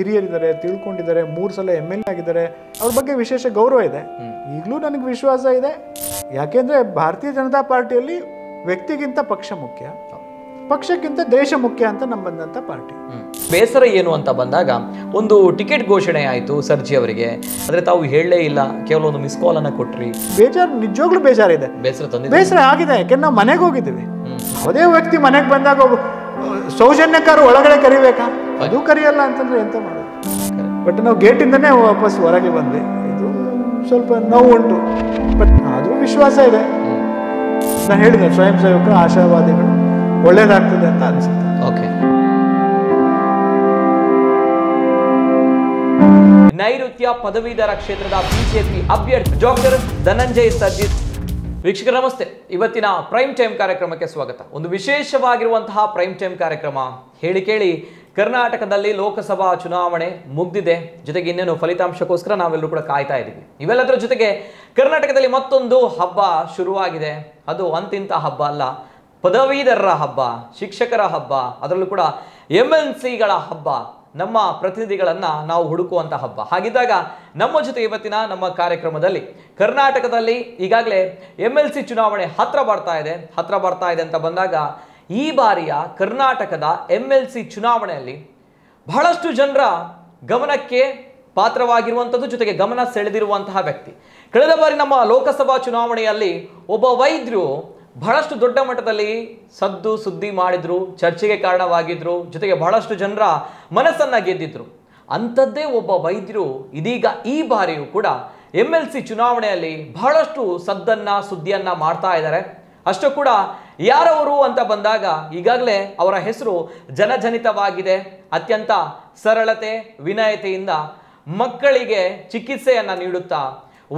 ಹಿರಿಯರಿದ್ದಾರೆ ತಿಳ್ಕೊಂಡಿದ್ದಾರೆ ಮೂರು ಸಲ M L A ಆಗಿದ್ದಾರೆ ಅವ್ರ ಬಗ್ಗೆ ವಿಶೇಷ ಗೌರವ ಇದೆ ಈಗಲೂ ನನಗೆ ವಿಶ್ವಾಸ ಇದೆ ಯಾಕೆಂದರೆ ಭಾರತೀಯ ಜನತಾ ಪಾರ್ಟಿಯಲ್ಲಿ ವ್ಯಕ್ತಿಗಿಂತ ಪಕ್ಷ ಮುಖ್ಯ ಪಕ್ಷಕ್ಕಿಂತ ದೇಶ ಮುಖ್ಯ ಅಂತ ನಂಬಂದಂಥ ಪಾರ್ಟಿ ಬೇಸರ ಏನು ಅಂತ ಬಂದಾಗ ಒಂದು ಟಿಕೆಟ್ ಘೋಷಣೆ ಆಯಿತು ಸರ್ಜಿ ಅವರಿಗೆ ಆದರೆ ತಾವು ಹೇಳಲೇ ಇಲ್ಲ ಕೇವಲ ಒಂದು ಮಿಸ್ ಕಾಲ್ ಅನ್ನ ಕೊಟ್ರಿ ಬೇಜಾರು ನಿಜವಾಗ್ಲೂ ಬೇಜಾರಿದೆ ಬೇಸರ ತಂದೆ ಬೇಸರ ಆಗಿದೆ ಯಾಕೆಂದ್ರೆ ನಾವು ಮನೆಗೆ ಹೋಗಿದ್ದೀವಿ ಯಾವುದೇ ವ್ಯಕ್ತಿ ಮನೆಗೆ ಬಂದಾಗ ಸೌಜನ್ಯಕಾರ ಒಳಗಡೆ ಕರಿಬೇಕಾ ಅದು ಕರಿಯಲ್ಲ ಅಂತಂದ್ರೆ ಎಂತ ಮಾಡೋದು ಬಟ್ ನಾವು ಗೇಟಿಂದನೇ ವಾಪಸ್ ಹೊರಗೆ ಬಂದ್ವಿ ಇದು ಸ್ವಲ್ಪ ನೋವು ಉಂಟು ಬಟ್ ಆದರೂ ವಿಶ್ವಾಸ ಇದೆ ನಾನು ಹೇಳಿದೆ ಸ್ವಯಂ ಸೇವಕರು ಆಶಾವಾದಿಗಳು ಒಳ್ಳೇದಾಗ್ತದೆ ಅಂತ ಅನ್ಸುತ್ತೆ ಓಕೆ ನೈಋತ್ಯ ಪದವೀಧರ ಕ್ಷೇತ್ರದ ಬಿಜೆಪಿ ಅಭ್ಯರ್ಥಿ ಡಾಕ್ಟರ್ ಧನಂಜಯ್ ಸರ್ಜಿತ್ ವೀಕ್ಷಕರ ನಮಸ್ತೆ ಇವತ್ತಿನ ಪ್ರೈಮ್ ಟೈಮ್ ಕಾರ್ಯಕ್ರಮಕ್ಕೆ ಸ್ವಾಗತ ಒಂದು ವಿಶೇಷವಾಗಿರುವಂತಹ ಪ್ರೈಮ್ ಟೈಮ್ ಕಾರ್ಯಕ್ರಮ ಹೇಳಿ ಕೇಳಿ ಕರ್ನಾಟಕದಲ್ಲಿ ಲೋಕಸಭಾ ಚುನಾವಣೆ ಮುಗ್ದಿದೆ ಜೊತೆಗೆ ಇನ್ನೇನು ಫಲಿತಾಂಶಕ್ಕೋಸ್ಕರ ನಾವೆಲ್ಲರೂ ಕೂಡ ಕಾಯ್ತಾ ಇದ್ದೀವಿ ಇವೆಲ್ಲದರ ಜೊತೆಗೆ ಕರ್ನಾಟಕದಲ್ಲಿ ಮತ್ತೊಂದು ಹಬ್ಬ ಶುರುವಾಗಿದೆ ಅದು ಅಂತಿಂತ ಹಬ್ಬ ಅಲ್ಲ ಪದವೀಧರರ ಹಬ್ಬ ಶಿಕ್ಷಕರ ಹಬ್ಬ ಅದರಲ್ಲೂ ಕೂಡ ಎಮ್ ಎಲ್ ಸಿಗಳ ಹಬ್ಬ ನಮ್ಮ ಪ್ರತಿನಿಧಿಗಳನ್ನು ನಾವು ಹುಡುಕುವಂಥ ಹಬ್ಬ ಹಾಗಿದ್ದಾಗ ನಮ್ಮ ಜೊತೆ ಇವತ್ತಿನ ನಮ್ಮ ಕಾರ್ಯಕ್ರಮದಲ್ಲಿ ಕರ್ನಾಟಕದಲ್ಲಿ ಈಗಾಗಲೇ ಎಮ್ ಎಲ್ ಸಿ ಚುನಾವಣೆ ಹತ್ರ ಬರ್ತಾ ಇದೆ ಹತ್ರ ಬರ್ತಾ ಇದೆ ಅಂತ ಬಂದಾಗ ಈ ಬಾರಿಯ ಕರ್ನಾಟಕದ ಎಂ ಎಲ್ ಸಿ ಚುನಾವಣೆಯಲ್ಲಿ ಬಹಳಷ್ಟು ಜನರ ಗಮನಕ್ಕೆ ಪಾತ್ರವಾಗಿರುವಂಥದ್ದು ಜೊತೆಗೆ ಗಮನ ಸೆಳೆದಿರುವಂತಹ ವ್ಯಕ್ತಿ ಕಳೆದ ಬಾರಿ ನಮ್ಮ ಲೋಕಸಭಾ ಚುನಾವಣೆಯಲ್ಲಿ ಒಬ್ಬ ವೈದ್ಯರು ಬಹಳಷ್ಟು ದೊಡ್ಡ ಮಟ್ಟದಲ್ಲಿ ಸದ್ದು ಸುದ್ದಿ ಮಾಡಿದ್ರು ಚರ್ಚೆಗೆ ಕಾರಣವಾಗಿದ್ದರು ಜೊತೆಗೆ ಬಹಳಷ್ಟು ಜನರ ಮನಸ್ಸನ್ನು ಗೆದ್ದಿದ್ರು ಅಂಥದ್ದೇ ಒಬ್ಬ ವೈದ್ಯರು ಇದೀಗ ಈ ಬಾರಿಯೂ ಕೂಡ ಎಮ್ ಎಲ್ ಸಿ ಚುನಾವಣೆಯಲ್ಲಿ ಬಹಳಷ್ಟು ಸದ್ದನ್ನು ಸುದ್ದಿಯನ್ನು ಮಾಡ್ತಾ ಇದ್ದಾರೆ ಅಷ್ಟು ಕೂಡ ಯಾರವರು ಅಂತ ಬಂದಾಗ ಈಗಾಗಲೇ ಅವರ ಹೆಸರು ಜನಜನಿತವಾಗಿದೆ ಅತ್ಯಂತ ಸರಳತೆ ವಿನಯತೆಯಿಂದ ಮಕ್ಕಳಿಗೆ ಚಿಕಿತ್ಸೆಯನ್ನು ನೀಡುತ್ತಾ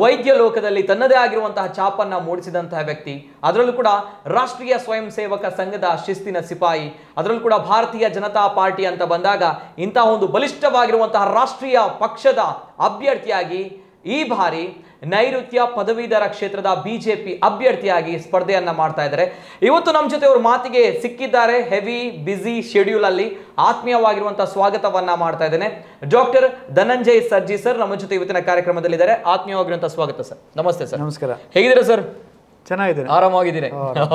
ವೈದ್ಯ ಲೋಕದಲ್ಲಿ ತನ್ನದೇ ಆಗಿರುವಂತಹ ಛಾಪನ್ನು ಮೂಡಿಸಿದಂತಹ ವ್ಯಕ್ತಿ ಅದರಲ್ಲೂ ಕೂಡ ರಾಷ್ಟ್ರೀಯ ಸ್ವಯಂ ಸೇವಕ ಸಂಘದ ಶಿಸ್ತಿನ ಸಿಪಾಯಿ ಅದರಲ್ಲೂ ಕೂಡ ಭಾರತೀಯ ಜನತಾ ಪಾರ್ಟಿ ಅಂತ ಬಂದಾಗ ಇಂತಹ ಒಂದು ಬಲಿಷ್ಠವಾಗಿರುವಂತಹ ರಾಷ್ಟ್ರೀಯ ಪಕ್ಷದ ಅಭ್ಯರ್ಥಿಯಾಗಿ ಈ ಬಾರಿ ನೈಋತ್ಯ ಪದವೀಧರ ಕ್ಷೇತ್ರದ ಬಿಜೆಪಿ ಅಭ್ಯರ್ಥಿಯಾಗಿ ಸ್ಪರ್ಧೆಯನ್ನ ಮಾಡ್ತಾ ಇದ್ದಾರೆ ಇವತ್ತು ನಮ್ಮ ಜೊತೆ ಅವರು ಮಾತಿಗೆ ಸಿಕ್ಕಿದ್ದಾರೆ ಹೆವಿ ಬ್ಯುಸಿ ಶೆಡ್ಯೂಲ್ ಅಲ್ಲಿ ಆತ್ಮೀಯವಾಗಿರುವಂತ ಸ್ವಾಗತವನ್ನ ಮಾಡ್ತಾ ಇದ್ದೇನೆ ಡಾಕ್ಟರ್ ಧನಂಜಯ್ ಸರ್ಜಿ ಸರ್ ನಮ್ಮ ಜೊತೆ ಇವತ್ತಿನ ಕಾರ್ಯಕ್ರಮದಲ್ಲಿದ್ದಾರೆ ಆತ್ಮೀಯವಾಗಿರುವಂತಹ ಸ್ವಾಗತ ಸರ್ ನಮಸ್ತೆ ಸರ್ ನಮಸ್ಕಾರ ಹೇಗಿದ್ದೀರಾ ಸರ್ ಚೆನ್ನಾಗಿದ್ದೀನಿ ಆರಾಮಾಗಿದ್ದೀನಿ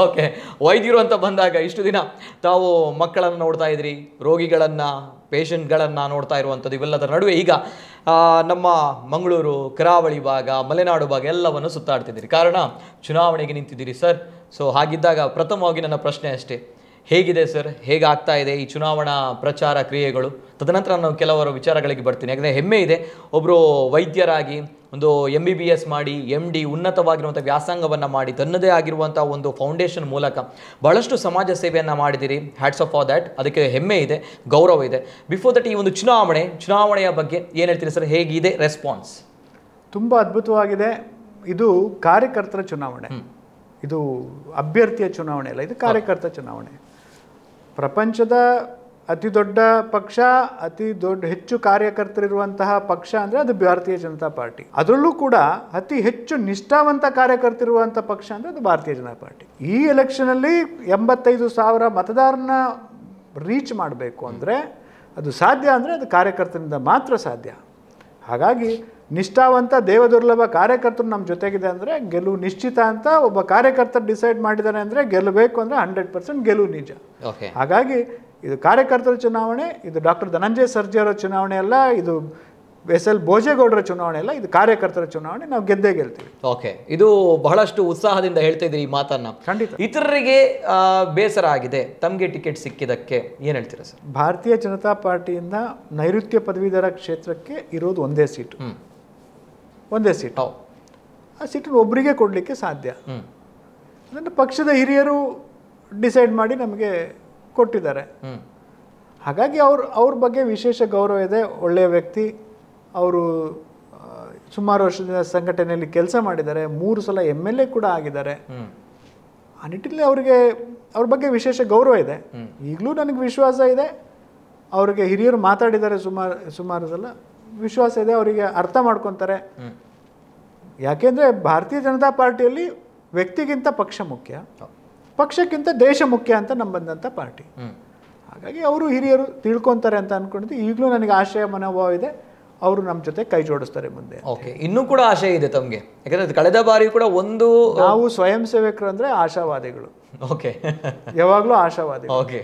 ಓಕೆ ವೈದ್ಯರು ಅಂತ ಬಂದಾಗ ಇಷ್ಟು ದಿನ ತಾವು ಮಕ್ಕಳನ್ನು ನೋಡ್ತಾ ಇದ್ರಿ ರೋಗಿಗಳನ್ನು ಪೇಷಂಟ್ಗಳನ್ನ ನೋಡ್ತಾ ಇರುವಂಥದ್ದು ಇವೆಲ್ಲದರ ನಡುವೆ ಈಗ ನಮ್ಮ ಮಂಗಳೂರು ಕರಾವಳಿ ಭಾಗ ಮಲೆನಾಡು ಭಾಗ ಎಲ್ಲವನ್ನು ಸುತ್ತಾಡ್ತಿದ್ದೀರಿ ಕಾರಣ ಚುನಾವಣೆಗೆ ನಿಂತಿದ್ದೀರಿ ಸರ್ ಸೊ ಹಾಗಿದ್ದಾಗ ಪ್ರಥಮವಾಗಿ ನನ್ನ ಪ್ರಶ್ನೆ ಅಷ್ಟೇ ಹೇಗಿದೆ ಸರ್ ಹೇಗಾಗ್ತಾ ಇದೆ ಈ ಚುನಾವಣಾ ಪ್ರಚಾರ ಕ್ರಿಯೆಗಳು ತದನಂತರ ನಾನು ಕೆಲವರು ವಿಚಾರಗಳಿಗೆ ಬರ್ತೀನಿ ಯಾಕಂದರೆ ಹೆಮ್ಮೆ ಇದೆ ಒಬ್ಬರು ವೈದ್ಯರಾಗಿ ಒಂದು ಎಮ್ ಬಿ ಬಿ ಎಸ್ ಮಾಡಿ ಎಮ್ ಡಿ ಉನ್ನತವಾಗಿರುವಂಥ ವ್ಯಾಸಂಗವನ್ನು ಮಾಡಿ ತನ್ನದೇ ಆಗಿರುವಂಥ ಒಂದು ಫೌಂಡೇಶನ್ ಮೂಲಕ ಬಹಳಷ್ಟು ಸಮಾಜ ಸೇವೆಯನ್ನು ಮಾಡಿದ್ದೀರಿ ಹ್ಯಾಟ್ಸ್ ಆಫ್ ಫಾರ್ ದ್ಯಾಟ್ ಅದಕ್ಕೆ ಹೆಮ್ಮೆ ಇದೆ ಗೌರವ ಇದೆ ಬಿಫೋರ್ ದಟ್ ಈ ಒಂದು ಚುನಾವಣೆ ಚುನಾವಣೆಯ ಬಗ್ಗೆ ಏನು ಹೇಳ್ತೀರಿ ಸರ್ ಹೇಗಿದೆ ರೆಸ್ಪಾನ್ಸ್ ತುಂಬ ಅದ್ಭುತವಾಗಿದೆ ಇದು ಕಾರ್ಯಕರ್ತರ ಚುನಾವಣೆ ಇದು ಅಭ್ಯರ್ಥಿಯ ಚುನಾವಣೆ ಅಲ್ಲ ಇದು ಕಾರ್ಯಕರ್ತ ಚುನಾವಣೆ ಪ್ರಪಂಚದ ಅತಿ ದೊಡ್ಡ ಪಕ್ಷ ಅತಿ ದೊಡ್ಡ ಹೆಚ್ಚು ಕಾರ್ಯಕರ್ತರಿರುವಂತಹ ಪಕ್ಷ ಅಂದರೆ ಅದು ಭಾರತೀಯ ಜನತಾ ಪಾರ್ಟಿ ಅದರಲ್ಲೂ ಕೂಡ ಅತಿ ಹೆಚ್ಚು ನಿಷ್ಠಾವಂತ ಕಾರ್ಯಕರ್ತರಿರುವಂಥ ಪಕ್ಷ ಅಂದರೆ ಅದು ಭಾರತೀಯ ಜನತಾ ಪಾರ್ಟಿ ಈ ಎಲೆಕ್ಷನಲ್ಲಿ ಎಂಬತ್ತೈದು ಸಾವಿರ ಮತದಾರನ ರೀಚ್ ಮಾಡಬೇಕು ಅಂದರೆ ಅದು ಸಾಧ್ಯ ಅಂದರೆ ಅದು ಕಾರ್ಯಕರ್ತನಿಂದ ಮಾತ್ರ ಸಾಧ್ಯ ಹಾಗಾಗಿ ನಿಷ್ಠಾವಂತ ದೇವದುರ್ಲಭ ಕಾರ್ಯಕರ್ತರು ನಮ್ಮ ಜೊತೆಗಿದೆ ಅಂದರೆ ಗೆಲುವು ನಿಶ್ಚಿತ ಅಂತ ಒಬ್ಬ ಕಾರ್ಯಕರ್ತರು ಡಿಸೈಡ್ ಮಾಡಿದ್ದಾರೆ ಅಂದರೆ ಗೆಲ್ಲಬೇಕು ಅಂದರೆ ಹಂಡ್ರೆಡ್ ಪರ್ಸೆಂಟ್ ಗೆಲುವು ನಿಜ ಹಾಗಾಗಿ ಇದು ಕಾರ್ಯಕರ್ತರ ಚುನಾವಣೆ ಇದು ಡಾಕ್ಟರ್ ಧನಂಜಯ ಸರ್ಜಿಯವರ ಚುನಾವಣೆ ಅಲ್ಲ ಇದು ಎಸ್ ಎಲ್ ಭೋಜೇಗೌಡರ ಚುನಾವಣೆ ಅಲ್ಲ ಇದು ಕಾರ್ಯಕರ್ತರ ಚುನಾವಣೆ ನಾವು ಗೆದ್ದೇ ಗೆಲ್ತೀವಿ ಓಕೆ ಇದು ಬಹಳಷ್ಟು ಉತ್ಸಾಹದಿಂದ ಹೇಳ್ತಾ ಇದ್ದೀರಿ ಈ ಮಾತನ್ನ ಖಂಡಿತ ಇತರರಿಗೆ ಬೇಸರ ಆಗಿದೆ ತಮಗೆ ಟಿಕೆಟ್ ಸಿಕ್ಕಿದ್ದಕ್ಕೆ ಏನು ಹೇಳ್ತೀರಾ ಸರ್ ಭಾರತೀಯ ಜನತಾ ಪಾರ್ಟಿಯಿಂದ ನೈಋತ್ಯ ಪದವೀಧರ ಕ್ಷೇತ್ರಕ್ಕೆ ಇರೋದು ಒಂದೇ ಸೀಟು ಒಂದೇ ಸೀಟು ಆ ಸೀಟನ್ನು ಒಬ್ಬರಿಗೆ ಕೊಡಲಿಕ್ಕೆ ಸಾಧ್ಯ ಅದನ್ನು ಪಕ್ಷದ ಹಿರಿಯರು ಡಿಸೈಡ್ ಮಾಡಿ ನಮಗೆ ಕೊಟ್ಟಿದ್ದಾರೆ ಹಾಗಾಗಿ ಅವ್ರ ಅವ್ರ ಬಗ್ಗೆ ವಿಶೇಷ ಗೌರವ ಇದೆ ಒಳ್ಳೆಯ ವ್ಯಕ್ತಿ ಅವರು ಸುಮಾರು ವರ್ಷದಿಂದ ಸಂಘಟನೆಯಲ್ಲಿ ಕೆಲಸ ಮಾಡಿದ್ದಾರೆ ಮೂರು ಸಲ ಎಮ್ ಎಲ್ ಎ ಕೂಡ ಆಗಿದ್ದಾರೆ ಆ ನಿಟ್ಟಿನಲ್ಲಿ ಅವರಿಗೆ ಅವ್ರ ಬಗ್ಗೆ ವಿಶೇಷ ಗೌರವ ಇದೆ ಈಗಲೂ ನನಗೆ ವಿಶ್ವಾಸ ಇದೆ ಅವರಿಗೆ ಹಿರಿಯರು ಮಾತಾಡಿದ್ದಾರೆ ಸುಮಾರು ಸುಮಾರು ಸಲ ವಿಶ್ವಾಸ ಇದೆ ಅವರಿಗೆ ಅರ್ಥ ಮಾಡ್ಕೊತಾರೆ ಯಾಕೆಂದ್ರೆ ಭಾರತೀಯ ಜನತಾ ಪಾರ್ಟಿಯಲ್ಲಿ ವ್ಯಕ್ತಿಗಿಂತ ಪಕ್ಷ ಮುಖ್ಯ ಪಕ್ಷಕ್ಕಿಂತ ದೇಶ ಮುಖ್ಯ ಅಂತ ನಂಬಂದಂತ ಪಾರ್ಟಿ ಹಾಗಾಗಿ ಅವರು ಹಿರಿಯರು ತಿಳ್ಕೊಂತಾರೆ ಅಂತ ಅನ್ಕೊಂಡಿದ್ದು ಈಗಲೂ ನನಗೆ ಆಶಯ ಮನೋಭಾವ ಇದೆ ಅವರು ನಮ್ಮ ಜೊತೆ ಕೈ ಜೋಡಿಸ್ತಾರೆ ಮುಂದೆ ಓಕೆ ಇನ್ನೂ ಕೂಡ ಆಶಯ ಇದೆ ತಮಗೆ ಯಾಕಂದ್ರೆ ಕಳೆದ ಬಾರಿ ಕೂಡ ಒಂದು ನಾವು ಸ್ವಯಂ ಸೇವಕರು ಅಂದ್ರೆ ಆಶಾವಾದಿಗಳು ಓಕೆ ಯಾವಾಗಲೂ ಆಶಾವಾದಿ ಓಕೆ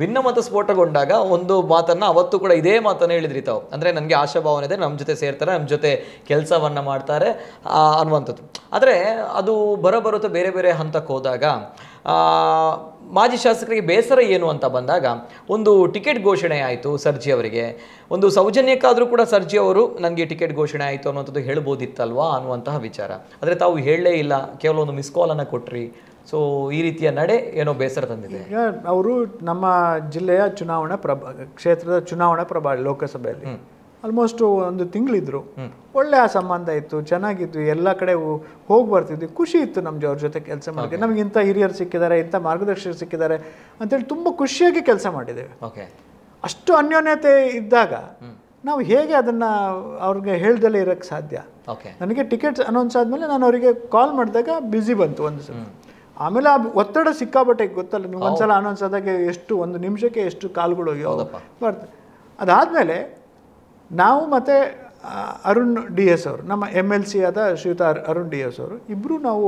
ಭಿನ್ನಮತ ಸ್ಫೋಟಗೊಂಡಾಗ ಒಂದು ಮಾತನ್ನು ಅವತ್ತು ಕೂಡ ಇದೇ ಮಾತನ್ನು ಹೇಳಿದ್ರಿ ತಾವು ಅಂದರೆ ನನಗೆ ಆಶಾಭಾವನೆ ಇದೆ ನಮ್ಮ ಜೊತೆ ಸೇರ್ತಾರೆ ನಮ್ಮ ಜೊತೆ ಕೆಲಸವನ್ನು ಮಾಡ್ತಾರೆ ಅನ್ನುವಂಥದ್ದು ಆದರೆ ಅದು ಬರೋಬರುತ್ತೆ ಬೇರೆ ಬೇರೆ ಹಂತಕ್ಕೆ ಹೋದಾಗ ಮಾಜಿ ಶಾಸಕರಿಗೆ ಬೇಸರ ಏನು ಅಂತ ಬಂದಾಗ ಒಂದು ಟಿಕೆಟ್ ಘೋಷಣೆ ಆಯಿತು ಸರ್ಜಿ ಅವರಿಗೆ ಒಂದು ಸೌಜನ್ಯಕ್ಕಾದರೂ ಕೂಡ ಸರ್ಜಿ ಅವರು ನನಗೆ ಟಿಕೆಟ್ ಘೋಷಣೆ ಆಯಿತು ಅನ್ನೋಂಥದ್ದು ಹೇಳ್ಬೋದಿತ್ತಲ್ವಾ ಅನ್ನುವಂತಹ ವಿಚಾರ ಆದರೆ ತಾವು ಹೇಳಲೇ ಇಲ್ಲ ಕೇವಲ ಒಂದು ಮಿಸ್ ಕಾಲನ್ನು ಕೊಟ್ರಿ ಸೊ ಈ ರೀತಿಯ ನಡೆ ಏನೋ ಬೇಸರ ತಂದಿದೆ ಈಗ ಅವರು ನಮ್ಮ ಜಿಲ್ಲೆಯ ಚುನಾವಣಾ ಪ್ರಭಾ ಕ್ಷೇತ್ರದ ಚುನಾವಣಾ ಪ್ರಭಾವಿ ಲೋಕಸಭೆಯಲ್ಲಿ ಆಲ್ಮೋಸ್ಟ್ ಒಂದು ತಿಂಗಳಿದ್ರು ಒಳ್ಳೆ ಸಂಬಂಧ ಇತ್ತು ಚೆನ್ನಾಗಿತ್ತು ಎಲ್ಲ ಕಡೆ ಹೋಗಿ ಬರ್ತಿದ್ವಿ ಖುಷಿ ಇತ್ತು ನಮ್ಮ ಅವ್ರ ಜೊತೆ ಕೆಲಸ ಮಾಡಕ್ಕೆ ನಮ್ಗೆ ಇಂಥ ಹಿರಿಯರು ಸಿಕ್ಕಿದ್ದಾರೆ ಇಂಥ ಮಾರ್ಗದರ್ಶಕರು ಸಿಕ್ಕಿದ್ದಾರೆ ಅಂತೇಳಿ ತುಂಬ ಖುಷಿಯಾಗಿ ಕೆಲಸ ಮಾಡಿದ್ದೇವೆ ಅಷ್ಟು ಅನ್ಯೋನ್ಯತೆ ಇದ್ದಾಗ ನಾವು ಹೇಗೆ ಅದನ್ನು ಅವ್ರಿಗೆ ಹೇಳ್ದಲೇ ಇರೋಕ್ಕೆ ಸಾಧ್ಯ ಓಕೆ ನನಗೆ ಟಿಕೆಟ್ಸ್ ಅನೌನ್ಸ್ ಆದಮೇಲೆ ನಾನು ಅವರಿಗೆ ಕಾಲ್ ಮಾಡಿದಾಗ ಬ್ಯುಸಿ ಬಂತು ಒಂದು ಸಲ ಆಮೇಲೆ ಆ ಒತ್ತಡ ಸಿಕ್ಕಾಬಟ್ಟೆ ಗೊತ್ತಲ್ಲ ನಿಮ್ಗೆ ಒಂದ್ಸಲ ಅನ್ನೊಂದ್ಸದಾಗೆ ಎಷ್ಟು ಒಂದು ನಿಮಿಷಕ್ಕೆ ಎಷ್ಟು ಕಾಲುಗಳು ಬರ್ತದೆ ಅದಾದಮೇಲೆ ನಾವು ಮತ್ತು ಅರುಣ್ ಡಿ ಎಸ್ ಅವರು ನಮ್ಮ ಎಮ್ ಎಲ್ ಸಿ ಆದ ಶ್ರೀಯುತ ಅರುಣ್ ಡಿ ಎಸ್ ಅವರು ಇಬ್ಬರು ನಾವು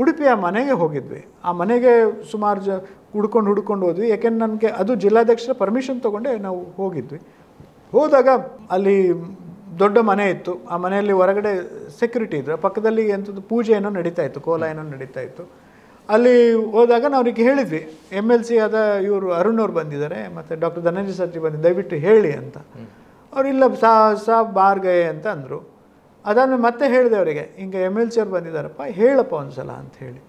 ಉಡುಪಿಯ ಮನೆಗೆ ಹೋಗಿದ್ವಿ ಆ ಮನೆಗೆ ಸುಮಾರು ಜ ಹುಡ್ಕೊಂಡು ಹುಡ್ಕೊಂಡು ಹೋದ್ವಿ ಯಾಕೆಂದ್ರೆ ನನಗೆ ಅದು ಜಿಲ್ಲಾಧ್ಯಕ್ಷರ ಪರ್ಮಿಷನ್ ತೊಗೊಂಡೆ ನಾವು ಹೋಗಿದ್ವಿ ಹೋದಾಗ ಅಲ್ಲಿ ದೊಡ್ಡ ಮನೆ ಇತ್ತು ಆ ಮನೆಯಲ್ಲಿ ಹೊರಗಡೆ ಸೆಕ್ಯೂರಿಟಿ ಇದ್ದರು ಪಕ್ಕದಲ್ಲಿ ಎಂಥದ್ದು ಪೂಜೆ ಏನೋ ನಡೀತಾ ಇತ್ತು ಕೋಲ ಏನೋ ನಡೀತಾ ಇತ್ತು ಅಲ್ಲಿ ಹೋದಾಗ ನಾವು ಅವ್ರಿಗೆ ಹೇಳಿದ್ವಿ ಎಮ್ ಎಲ್ ಸಿ ಆದ ಇವರು ಅರುಣ್ ಅವ್ರು ಬಂದಿದ್ದಾರೆ ಮತ್ತು ಡಾಕ್ಟರ್ ಧನಂಜಯ ಸರ್ಜಿ ಬಂದು ದಯವಿಟ್ಟು ಹೇಳಿ ಅಂತ ಅವ್ರು ಇಲ್ಲ ಸಾ ಸಾ ಬಾರ್ಗಯೇ ಅಂತ ಅಂದರು ಅದಾದಮೇಲೆ ಮತ್ತೆ ಹೇಳಿದೆ ಅವರಿಗೆ ಹಿಂಗೆ ಎಮ್ ಎಲ್ ಸಿ ಅವ್ರು ಬಂದಿದ್ದಾರಪ್ಪ ಹೇಳಪ್ಪ ಒಂದು ಸಲ ಹೇಳಿ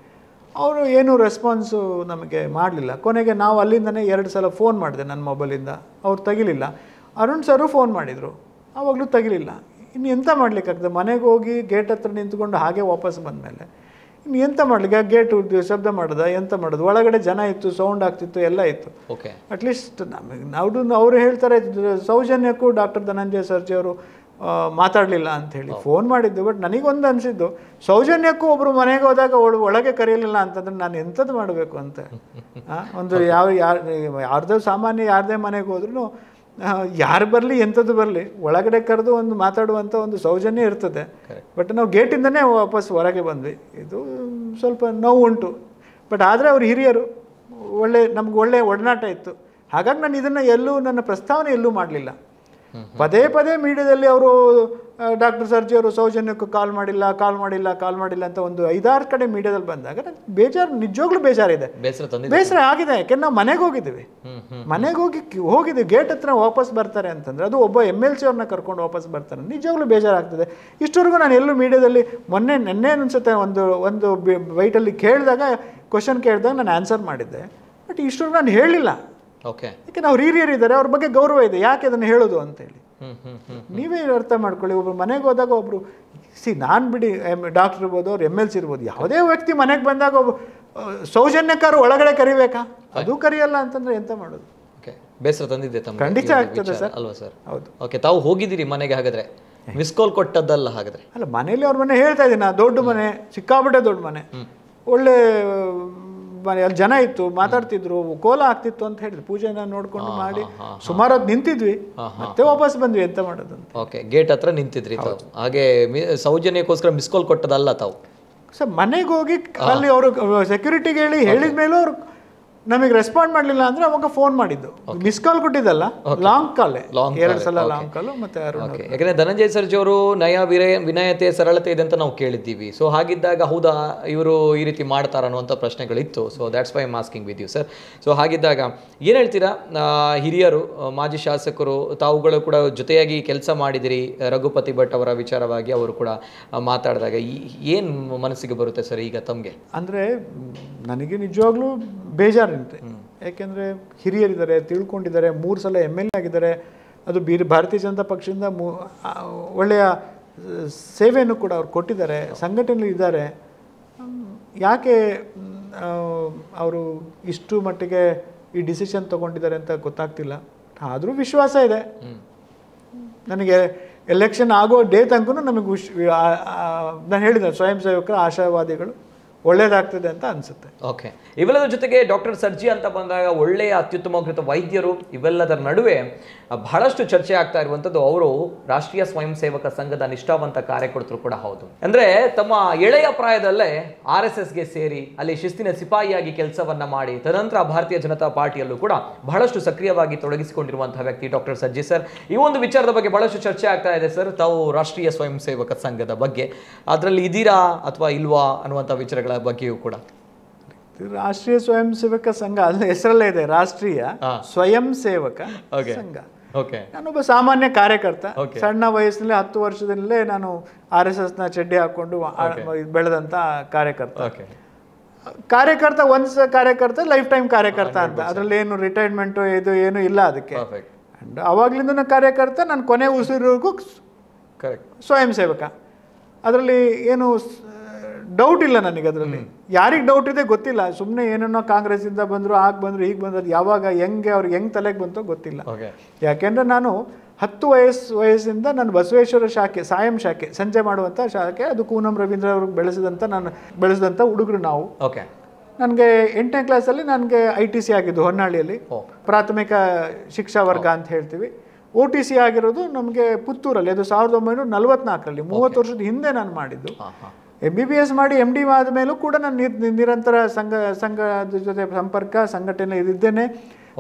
ಅವರು ಏನೂ ರೆಸ್ಪಾನ್ಸು ನಮಗೆ ಮಾಡಲಿಲ್ಲ ಕೊನೆಗೆ ನಾವು ಅಲ್ಲಿಂದನೇ ಎರಡು ಸಲ ಫೋನ್ ಮಾಡಿದೆ ನನ್ನ ಮೊಬೈಲಿಂದ ಅವ್ರು ತೆಗಿಲಿಲ್ಲ ಅರುಣ್ ಸರು ಫೋನ್ ಮಾಡಿದರು ಆವಾಗಲೂ ತೆಗಿಲಿಲ್ಲ ಇನ್ನು ಎಂಥ ಮಾಡಲಿಕ್ಕಾಗ್ತದೆ ಮನೆಗೆ ಹೋಗಿ ಗೇಟ್ ಹತ್ರ ನಿಂತ್ಕೊಂಡು ಹಾಗೆ ವಾಪಸ್ ಬಂದಮೇಲೆ ಇನ್ನು ಎಂತ ಮಾಡ್ಲಿಕ್ಕೆ ಆ ಗೇಟ್ ಶಬ್ದ ಮಾಡ್ದ ಎಂತ ಮಾಡೋದು ಒಳಗಡೆ ಜನ ಇತ್ತು ಸೌಂಡ್ ಆಗ್ತಿತ್ತು ಎಲ್ಲ ಇತ್ತು ಓಕೆ ಅಟ್ಲೀಸ್ಟ್ ನಮಗೆ ನಾವು ಅವರು ಹೇಳ್ತಾರೆ ಸೌಜನ್ಯಕ್ಕೂ ಡಾಕ್ಟರ್ ಧನಂಜಯ ಸರ್ಜಿ ಅವರು ಮಾತಾಡಲಿಲ್ಲ ಅಂತ ಹೇಳಿ ಫೋನ್ ಮಾಡಿದ್ದು ಬಟ್ ನನಗೊಂದು ಅನಿಸಿದ್ದು ಸೌಜನ್ಯಕ್ಕೂ ಒಬ್ರು ಮನೆಗೆ ಹೋದಾಗ ಒಳಗೆ ಕರೆಯಲಿಲ್ಲ ಅಂತಂದ್ರೆ ನಾನು ಎಂಥದ್ದು ಮಾಡಬೇಕು ಅಂತ ಒಂದು ಯಾವ ಯಾರ್ದೋ ಸಾಮಾನ್ಯ ಯಾರದೇ ಮನೆಗೆ ಹೋದ್ರೂ ಯಾರು ಬರಲಿ ಎಂಥದ್ದು ಬರಲಿ ಒಳಗಡೆ ಕರೆದು ಒಂದು ಮಾತಾಡುವಂಥ ಒಂದು ಸೌಜನ್ಯ ಇರ್ತದೆ ಬಟ್ ನಾವು ಗೇಟಿಂದನೇ ವಾಪಸ್ ಹೊರಗೆ ಬಂದ್ವಿ ಇದು ಸ್ವಲ್ಪ ನೋವು ಉಂಟು ಬಟ್ ಆದರೆ ಅವ್ರು ಹಿರಿಯರು ಒಳ್ಳೆ ನಮ್ಗೆ ಒಳ್ಳೆಯ ಒಡನಾಟ ಇತ್ತು ಹಾಗಾಗಿ ನಾನು ಇದನ್ನು ಎಲ್ಲೂ ನನ್ನ ಪ್ರಸ್ತಾವನೆ ಎಲ್ಲೂ ಮಾಡಲಿಲ್ಲ ಪದೇ ಪದೇ ಮೀಡಿಯಾದಲ್ಲಿ ಅವರು ಡಾಕ್ಟರ್ ಸರ್ಜಿ ಅವರು ಸೌಜನ್ಯಕ್ಕೂ ಕಾಲ್ ಮಾಡಿಲ್ಲ ಕಾಲ್ ಮಾಡಿಲ್ಲ ಕಾಲ್ ಮಾಡಿಲ್ಲ ಅಂತ ಒಂದು ಐದಾರು ಕಡೆ ಮೀಡಿಯಾದಲ್ಲಿ ಬಂದಾಗ ಬೇಜಾರು ನಿಜವಾಗ್ಲೂ ಬೇಜಾರಿದೆ ಬೇಸರ ಆಗಿದೆ ಯಾಕೆ ನಾವು ಮನೆಗೆ ಹೋಗಿದ್ದೀವಿ ಮನೆಗೆ ಹೋಗಿ ಹೋಗಿದ್ದೀವಿ ಗೇಟ್ ಹತ್ರ ವಾಪಸ್ ಬರ್ತಾರೆ ಅಂತಂದ್ರೆ ಅದು ಒಬ್ಬ ಎಮ್ ಎಲ್ ಸಿ ಅವ್ರನ್ನ ಕರ್ಕೊಂಡು ವಾಪಸ್ ಬರ್ತಾರೆ ನಿಜವಾಗ್ಲೂ ಬೇಜಾರಾಗ್ತದೆ ಇಷ್ಟವರೆಗೂ ನಾನು ಎಲ್ಲೂ ಮೀಡಿಯಾದಲ್ಲಿ ಮೊನ್ನೆ ನೆನ್ನೆ ಅನ್ಸುತ್ತೆ ಒಂದು ಒಂದು ವೈಟಲ್ಲಿ ಕೇಳಿದಾಗ ಕ್ವಶನ್ ಕೇಳಿದಾಗ ನಾನು ಆನ್ಸರ್ ಮಾಡಿದ್ದೆ ಬಟ್ ಇಷ್ಟವರೆಗೂ ನಾನು ಹೇಳಿಲ್ಲ ಓಕೆ ಯಾಕೆಂದ್ರೆ ಅವ್ರು ಹಿರಿಯರು ಇದ್ದಾರೆ ಅವ್ರ ಬಗ್ಗೆ ಗೌರವ ಇದೆ ಯಾಕೆ ಅದನ್ನು ಹೇಳೋದು ಅಂತೇಳಿ ನೀವೇ ಅರ್ಥ ಮಾಡ್ಕೊಳ್ಳಿ ಒಬ್ರು ಮನೆಗೆ ಹೋದಾಗ ಒಬ್ರು ಸಿ ನಾನು ಬಿಡಿ ಎಮ್ ಡಾಕ್ಟರ್ ಇರ್ಬೋದು ಅವ್ರು ಎಮ್ ಎಲ್ ಸಿ ಇರ್ಬೋದು ಯಾವುದೇ ವ್ಯಕ್ತಿ ಮನೆಗೆ ಬಂದಾಗ ಒಬ್ಬ ಸೌಜನ್ಯಕಾರು ಒಳಗಡೆ ಕರಿಬೇಕಾ ಅದು ಕರಿಯಲ್ಲ ಅಂತಂದ್ರೆ ಎಂತ ಮಾಡೋದು ಬೇಸರ ತಂದಿದ್ದೆ ತಮ್ಮ ಖಂಡಿತ ಆಗ್ತದೆ ಸರ್ ಅಲ್ವಾ ಸರ್ ಹೌದು ಓಕೆ ತಾವು ಹೋಗಿದ್ದೀರಿ ಮನೆಗೆ ಹಾಗಾದ್ರೆ ಮಿಸ್ ಕಾಲ್ ಕೊಟ್ಟದ್ದಲ್ಲ ಹಾಗಾದ್ರೆ ಅಲ್ಲ ಮನೇಲಿ ಅವ್ರ ಮನೆ ಹೇಳ್ತಾ ಇದ್ದೀನಿ ದೊಡ್ಡ ಮನೆ ಸಿಕ್ಕಾಬಿಟ್ಟೆ ದೊಡ್ಡ ಮನೆ ಒಳ್ಳೆ ಮನೆ ಜನ ಇತ್ತು ಮಾತಾಡ್ತಿದ್ರು ಕೋಲ ಆಗ್ತಿತ್ತು ಅಂತ ಹೇಳಿದ್ರು ಪೂಜೆನ ನೋಡ್ಕೊಂಡು ಮಾಡಿ ಸುಮಾರು ನಿಂತಿದ್ವಿ ಮತ್ತೆ ವಾಪಸ್ ಬಂದ್ವಿ ಎಂತ ಮಾಡೋದು ಓಕೆ ಗೇಟ್ ಹತ್ರ ನಿಂತಿದ್ರಿ ಹಾಗೆ ಸೌಜನ್ಯಕ್ಕೋಸ್ಕರ ಮಿಸ್ ಕಾಲ್ ಕೊಟ್ಟದಲ್ಲ ತಾವು ಸರ್ ಮನೆಗೆ ಹೋಗಿ ಅಲ್ಲಿ ಅವರು ಸೆಕ್ಯೂರಿಟಿಗೆ ಹೇಳಿ ಹೇಳಿದ ಮೇಲೆ ಅವ್ರು ನಮಗೆ ರೆಸ್ಪಾಂಡ್ ಮಾಡಲಿಲ್ಲ ಅಂದ್ರೆ ಅವಾಗ ಫೋನ್ ಮಾಡಿದ್ದು ಮಿಸ್ ಕಾಲ್ ಕೊಟ್ಟಿದ್ದಲ್ಲ ಲಾಂಗ್ ಕಾಲ್ ಎರಡು ಸಲ ಲಾಂಗ್ ಕಾಲ್ ಮತ್ತೆ ಯಾಕಂದರೆ ಧನಂಜಯ ಸರ್ಜಿ ಅವರು ನಯ ವಿನಯ ವಿನಯತೆ ಸರಳತೆ ಇದೆ ಅಂತ ನಾವು ಕೇಳಿದ್ದೀವಿ ಸೊ ಹಾಗಿದ್ದಾಗ ಹೌದಾ ಇವರು ಈ ರೀತಿ ಮಾಡ್ತಾರ ಅನ್ನುವಂಥ ಪ್ರಶ್ನೆಗಳಿತ್ತು so that's why masking with you sir so ಹಾಗಿದ್ದಾಗ ಏನು ಹೇಳ್ತೀರಾ ಹಿರಿಯರು ಮಾಜಿ ಶಾಸಕರು ತಾವುಗಳು ಕೂಡ ಜೊತೆಯಾಗಿ ಕೆಲಸ ಮಾಡಿದಿರಿ ರಘುಪತಿ ಭಟ್ ಅವರ ವಿಚಾರವಾಗಿ ಅವರು ಕೂಡ ಮಾತಾಡಿದಾಗ ಏನು ಮನಸ್ಸಿಗೆ ಬರುತ್ತೆ ಸರ್ ಈಗ ತಮಗೆ ಅಂದರೆ ನನಗೆ ನಿಜವಾಗ್ಲೂ ಬೇಜಾರು ಇರುತ್ತೆ ಯಾಕೆಂದರೆ ಹಿರಿಯರಿದ್ದಾರೆ ತಿಳ್ಕೊಂಡಿದ್ದಾರೆ ಮೂರು ಸಲ ಎಮ್ ಎಲ್ ಎ ಆಗಿದ್ದಾರೆ ಅದು ಬೀರ್ ಭಾರತೀಯ ಜನತಾ ಪಕ್ಷದಿಂದ ಮೂ ಒಳ್ಳೆಯ ಸೇವೆಯನ್ನು ಕೂಡ ಅವ್ರು ಕೊಟ್ಟಿದ್ದಾರೆ ಸಂಘಟನೆಯಲ್ಲಿ ಇದ್ದಾರೆ ಯಾಕೆ ಅವರು ಇಷ್ಟು ಮಟ್ಟಿಗೆ ಈ ಡಿಸಿಷನ್ ತಗೊಂಡಿದ್ದಾರೆ ಅಂತ ಗೊತ್ತಾಗ್ತಿಲ್ಲ ಆದರೂ ವಿಶ್ವಾಸ ಇದೆ ನನಗೆ ಎಲೆಕ್ಷನ್ ಆಗೋ ಡೇ ತನಕ ನಮಗೆ ವಿಶ್ ನಾನು ಹೇಳಿದೆ ಸ್ವಯಂ ಸೇವಕರು ಆಶಾವಾದಿಗಳು ಒಳ್ಳೇದಾಗ್ತದೆ ಅಂತ ಅನ್ಸುತ್ತೆ ಓಕೆ ಇವೆಲ್ಲದರ ಜೊತೆಗೆ ಡಾಕ್ಟರ್ ಸರ್ಜಿ ಅಂತ ಬಂದಾಗ ಒಳ್ಳೆಯ ಅತ್ಯುತ್ತಮಕೃತ ವೈದ್ಯರು ಇವೆಲ್ಲದರ ನಡುವೆ ಬಹಳಷ್ಟು ಚರ್ಚೆ ಆಗ್ತಾ ಇರುವಂಥದ್ದು ಅವರು ರಾಷ್ಟ್ರೀಯ ಸ್ವಯಂ ಸೇವಕ ಸಂಘದ ನಿಷ್ಠಾವಂತ ಕಾರ್ಯಕರ್ತರು ಕೂಡ ಹೌದು ಅಂದ್ರೆ ತಮ್ಮ ಎಳೆಯ ಪ್ರಾಯದಲ್ಲೇ ಆರ್ ಎಸ್ ಎಸ್ಗೆ ಸೇರಿ ಅಲ್ಲಿ ಶಿಸ್ತಿನ ಸಿಪಾಯಿಯಾಗಿ ಕೆಲಸವನ್ನ ಮಾಡಿ ತದನಂತರ ಭಾರತೀಯ ಜನತಾ ಪಾರ್ಟಿಯಲ್ಲೂ ಕೂಡ ಬಹಳಷ್ಟು ಸಕ್ರಿಯವಾಗಿ ತೊಡಗಿಸಿಕೊಂಡಿರುವಂತಹ ವ್ಯಕ್ತಿ ಡಾಕ್ಟರ್ ಸರ್ಜಿ ಸರ್ ಈ ಒಂದು ವಿಚಾರದ ಬಗ್ಗೆ ಬಹಳಷ್ಟು ಚರ್ಚೆ ಆಗ್ತಾ ಇದೆ ಸರ್ ತಾವು ರಾಷ್ಟ್ರೀಯ ಸ್ವಯಂ ಸೇವಕ ಸಂಘದ ಬಗ್ಗೆ ಅದರಲ್ಲಿ ಇದೀರಾ ಅಥವಾ ಇಲ್ವಾ ಅನ್ನುವಂಥ ವಿಚಾರಗಳ ಬಗ್ಗೆಯೂ ಕೂಡ ರಾಷ್ಟ್ರೀಯ ಸ್ವಯಂ ಸೇವಕ ಸಂಘ ಅಲ್ಲಿ ಹೆಸರಲ್ಲೇ ಇದೆ ರಾಷ್ಟ್ರೀಯ ಸ್ವಯಂ ಸೇವಕ ಸಂಘ ನಾನೊಬ್ಬ ಸಾಮಾನ್ಯ ಕಾರ್ಯಕರ್ತ ಸಣ್ಣ ವಯಸ್ಸಿನಲ್ಲಿ ಹತ್ತು ವರ್ಷದಲ್ಲೇ ನಾನು ಆರ್ ಎಸ್ ಎಸ್ ನ ಚಡ್ಡಿ ಹಾಕೊಂಡು ಬೆಳೆದಂತ ಕಾರ್ಯಕರ್ತ ಕಾರ್ಯಕರ್ತ ಒಂದ್ಸ ಕಾರ್ಯಕರ್ತ ಲೈಫ್ ಟೈಮ್ ಕಾರ್ಯಕರ್ತ ಅಂತ ಅದ್ರಲ್ಲಿ ಏನು ರಿಟೈರ್ಮೆಂಟ್ ಇದು ಏನು ಇಲ್ಲ ಅದಕ್ಕೆ ಅಂಡ್ ಅವಾಗ್ಲಿಂದ ಕಾರ್ಯಕರ್ತ ನಾನು ಕೊನೆ ಉಸಿರಿಗೂ ಸ್ವಯಂ ಸೇವಕ ಅದರಲ್ಲಿ ಏನು ಡೌಟ್ ಇಲ್ಲ ನನಗೆ ಅದರಲ್ಲಿ ಯಾರಿಗೆ ಡೌಟ್ ಇದೆ ಗೊತ್ತಿಲ್ಲ ಸುಮ್ಮನೆ ಕಾಂಗ್ರೆಸ್ ಇಂದ ಬಂದರು ಆಗ ಬಂದರು ಈಗ ಬಂದರು ಯಾವಾಗ ಹೆಂಗೆ ಅವ್ರು ಹೆಂಗೆ ತಲೆಗೆ ಬಂತೋ ಗೊತ್ತಿಲ್ಲ ಯಾಕೆಂದ್ರೆ ನಾನು ಹತ್ತು ವಯಸ್ಸು ವಯಸ್ಸಿಂದ ನಾನು ಬಸವೇಶ್ವರ ಶಾಖೆ ಸಾಯಂ ಶಾಖೆ ಸಂಜೆ ಮಾಡುವಂಥ ಶಾಖೆ ಅದು ಕೂನಂ ರವೀಂದ್ರ ಅವ್ರಿಗೆ ಬೆಳೆಸಿದಂತ ನಾನು ಬೆಳೆಸಿದಂಥ ಹುಡುಗರು ನಾವು ಓಕೆ ನನಗೆ ಎಂಟನೇ ಕ್ಲಾಸಲ್ಲಿ ನನಗೆ ಐ ಟಿ ಸಿ ಆಗಿದ್ದು ಹೊನ್ನಾಳಿಯಲ್ಲಿ ಪ್ರಾಥಮಿಕ ಶಿಕ್ಷಾ ವರ್ಗ ಅಂತ ಹೇಳ್ತೀವಿ ಓ ಟಿ ಸಿ ಆಗಿರೋದು ನಮಗೆ ಪುತ್ತೂರಲ್ಲಿ ಅದು ಸಾವಿರದ ಒಂಬೈನೂರ ನಲವತ್ನಾಲ್ಕರಲ್ಲಿ ಮೂವತ್ತು ವರ್ಷದ ಹಿಂದೆ ನಾನು ಮಾಡಿದ್ದು ಎಮ್ ಬಿ ಬಿ ಎಸ್ ಮಾಡಿ ಎಮ್ ಡಿ ಆದ ಮೇಲೂ ಕೂಡ ನಾನು ನಿರಂತರ ಸಂಘ ಸಂಘದ ಜೊತೆ ಸಂಪರ್ಕ ಸಂಘಟನೆ ಇದ್ದೇನೆ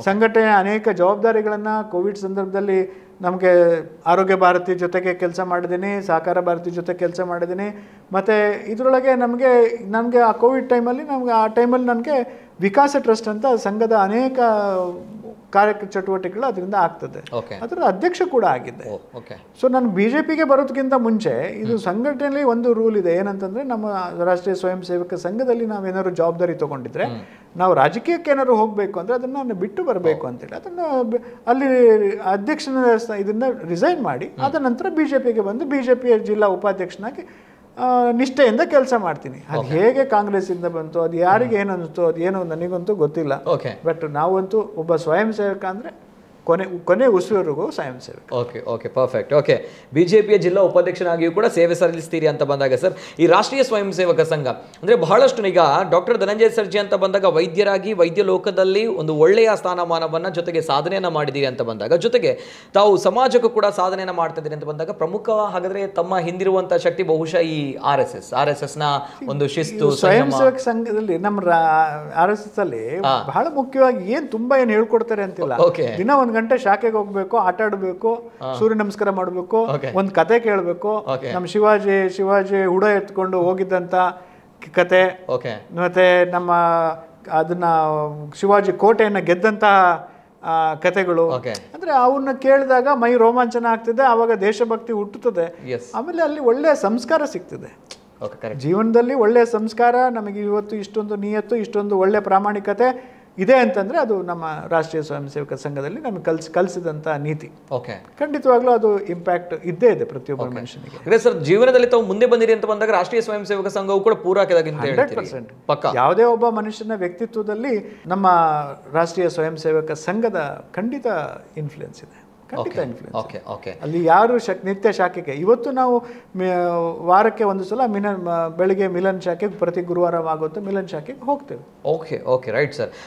ಸಂಘಟನೆ ಅನೇಕ ಜವಾಬ್ದಾರಿಗಳನ್ನು ಕೋವಿಡ್ ಸಂದರ್ಭದಲ್ಲಿ ನಮಗೆ ಆರೋಗ್ಯ ಭಾರತಿ ಜೊತೆಗೆ ಕೆಲಸ ಮಾಡಿದ್ದೀನಿ ಸಹಕಾರ ಭಾರತಿ ಜೊತೆ ಕೆಲಸ ಮಾಡಿದ್ದೀನಿ ಮತ್ತು ಇದರೊಳಗೆ ನಮಗೆ ನಮಗೆ ಆ ಕೋವಿಡ್ ಟೈಮಲ್ಲಿ ನಮಗೆ ಆ ಟೈಮಲ್ಲಿ ನನಗೆ ವಿಕಾಸ ಟ್ರಸ್ಟ್ ಅಂತ ಸಂಘದ ಅನೇಕ ಕಾರ್ಯ ಚಟುವಟಿಕೆಗಳು ಅದರಿಂದ ಆಗ್ತದೆ ಅದರ ಅಧ್ಯಕ್ಷ ಕೂಡ ಓಕೆ ಸೊ ನಾನು ಬಿ ಜೆ ಪಿಗೆ ಬರೋದಕ್ಕಿಂತ ಮುಂಚೆ ಇದು ಸಂಘಟನೆಯಲ್ಲಿ ಒಂದು ರೂಲ್ ಇದೆ ಏನಂತಂದ್ರೆ ನಮ್ಮ ರಾಷ್ಟ್ರೀಯ ಸ್ವಯಂ ಸೇವಕ ಸಂಘದಲ್ಲಿ ನಾವೇನಾದ್ರು ಜವಾಬ್ದಾರಿ ತಗೊಂಡಿದ್ರೆ ನಾವು ರಾಜಕೀಯಕ್ಕೆ ಏನಾದ್ರು ಹೋಗಬೇಕು ಅಂದರೆ ಅದನ್ನು ಬಿಟ್ಟು ಬರಬೇಕು ಅಂತೇಳಿ ಅದನ್ನು ಅಲ್ಲಿ ಅಧ್ಯಕ್ಷನ ಇದನ್ನ ರಿಸೈನ್ ಮಾಡಿ ಅದ ನಂತರ ಬಿ ಜೆ ಪಿಗೆ ಬಂದು ಬಿ ಜೆ ಪಿಯ ಜಿಲ್ಲಾ ಉಪಾಧ್ಯಕ್ಷನಾಗಿ ನಿಷ್ಠೆಯಿಂದ ಕೆಲಸ ಮಾಡ್ತೀನಿ ಅದು ಹೇಗೆ ಕಾಂಗ್ರೆಸ್ಸಿಂದ ಬಂತು ಅದು ಯಾರಿಗೆ ಏನನ್ನಿಸ್ತು ಅದು ಏನು ನನಗಂತೂ ಗೊತ್ತಿಲ್ಲ ಬಟ್ ನಾವಂತೂ ಒಬ್ಬ ಸ್ವಯಂ ಸೇವಕ ಅಂದರೆ ಕೊನೆ ಕೊನೆ ಉಸಿರುವರೆಗೂ ಸ್ವಯಂ ಸೇವೆ ಓಕೆ ಓಕೆ ಪರ್ಫೆಕ್ಟ್ ಓಕೆ ಬಿಜೆಪಿಯ ಜಿಲ್ಲಾ ಉಪಾಧ್ಯಕ್ಷನಾಗಿಯೂ ಕೂಡ ಸೇವೆ ಸಲ್ಲಿಸ್ತೀರಿ ಅಂತ ಬಂದಾಗ ಸರ್ ಈ ರಾಷ್ಟ್ರೀಯ ಸ್ವಯಂ ಸೇವಕ ಸಂಘ ಅಂದರೆ ಬಹಳಷ್ಟು ಈಗ ಡಾಕ್ಟರ್ ಧನಂಜಯ ಸರ್ಜಿ ಅಂತ ಬಂದಾಗ ವೈದ್ಯರಾಗಿ ವೈದ್ಯ ಲೋಕದಲ್ಲಿ ಒಂದು ಒಳ್ಳೆಯ ಸ್ಥಾನಮಾನವನ್ನು ಜೊತೆಗೆ ಸಾಧನೆಯನ್ನು ಮಾಡಿದ್ದೀರಿ ಅಂತ ಬಂದಾಗ ಜೊತೆಗೆ ತಾವು ಸಮಾಜಕ್ಕೂ ಕೂಡ ಸಾಧನೆಯನ್ನು ಮಾಡ್ತಾ ಅಂತ ಬಂದಾಗ ಪ್ರಮುಖ ಹಾಗಾದರೆ ತಮ್ಮ ಹಿಂದಿರುವಂಥ ಶಕ್ತಿ ಬಹುಶಃ ಈ R S S R S ಎಸ್ನ ಒಂದು ಶಿಸ್ತು ಸ್ವಯಂ ಸೇವಕ ಸಂಘದಲ್ಲಿ ನಮ್ಮ ಆರ್ ಎಸ್ ಎಸ್ ಅಲ್ಲಿ ಬಹಳ ಮುಖ್ಯವಾಗಿ ಏನು ತುಂಬಾ ಏನು ಹೇಳ್ಕೊಡ್ತಾರೆ ಅಂತಿಲ್ಲ ದಿನ ಒಂದು ಗಂಟೆ ಶಾಖೆಗೆ ಹೋಗ್ಬೇಕು ಆಟ ಆಡ್ಬೇಕು ಸೂರ್ಯ ನಮಸ್ಕಾರ ಮಾಡಬೇಕು ಒಂದು ಕತೆ ಕೇಳಬೇಕು ನಮ್ಮ ಶಿವಾಜಿ ಶಿವಾಜಿ ಹುಡ ಎತ್ಕೊಂಡು ಹೋಗಿದ್ದಂತ ಕತೆ ಮತ್ತೆ ನಮ್ಮ ಅದನ್ನ ಶಿವಾಜಿ ಕೋಟೆಯನ್ನ ಗೆದ್ದಂತಹ ಕತೆಗಳು ಅಂದ್ರೆ ಅವನ್ನ ಕೇಳಿದಾಗ ಮೈ ರೋಮಾಂಚನ ಆಗ್ತಿದೆ ಅವಾಗ ದೇಶಭಕ್ತಿ ಹುಟ್ಟುತ್ತದೆ ಆಮೇಲೆ ಅಲ್ಲಿ ಒಳ್ಳೆ ಸಂಸ್ಕಾರ ಸಿಗ್ತದೆ ಜೀವನದಲ್ಲಿ ಒಳ್ಳೆ ಸಂಸ್ಕಾರ ನಮಗೆ ಇವತ್ತು ಇಷ್ಟೊಂದು ನಿಯತ್ತು ಇಷ್ಟೊಂದು ಒಳ್ಳೆ ಪ್ರಾಮಾಣಿಕತೆ ಇದೆ ಅಂತಂದರೆ ಅದು ನಮ್ಮ ರಾಷ್ಟ್ರೀಯ ಸ್ವಯಂ ಸೇವಕ ಸಂಘದಲ್ಲಿ ನಮಗೆ ಕಲ್ಸ್ ಕಲಿಸಿದಂಥ ನೀತಿ ಓಕೆ ಖಂಡಿತವಾಗ್ಲೂ ಅದು ಇಂಪ್ಯಾಕ್ಟ್ ಇದ್ದೇ ಇದೆ ಪ್ರತಿಯೊಬ್ಬ ಮನುಷ್ಯನಿಗೆ ಅದೇ ಸರ್ ಜೀವನದಲ್ಲಿ ತಾವು ಮುಂದೆ ಬಂದಿರಿ ಅಂತ ಬಂದಾಗ ರಾಷ್ಟ್ರೀಯ ಸ್ವಯಂ ಸೇವಕ ಸಂಘವು ಕೂಡ ಪರ್ಸೆಂಟ್ ಪಕ್ಕ ಯಾವುದೇ ಒಬ್ಬ ಮನುಷ್ಯನ ವ್ಯಕ್ತಿತ್ವದಲ್ಲಿ ನಮ್ಮ ರಾಷ್ಟ್ರೀಯ ಸ್ವಯಂ ಸೇವಕ ಸಂಘದ ಖಂಡಿತ ಇನ್ಫ್ಲೂಯೆನ್ಸ್ ಇದೆ ಖಂಡಿತ ಓಕೆ ಓಕೆ ಅಲ್ಲಿ ಯಾರು ನಿತ್ಯ ಶಾಖೆಗೆ ಇವತ್ತು ನಾವು ವಾರಕ್ಕೆ ಒಂದು ಸಲ ಮಿಲನ್ ಬೆಳಿಗ್ಗೆ ಮಿಲನ್ ಶಾಖೆಗೆ ಪ್ರತಿ ಗುರುವಾರ ಗುರುವಾರವಾಗುತ್ತೆ ಮಿಲನ್ ಶಾಖೆಗೆ ಹೋಗ್ತೇವೆ ಓಕೆ ಓಕೆ ರೈಟ್ ಸರ್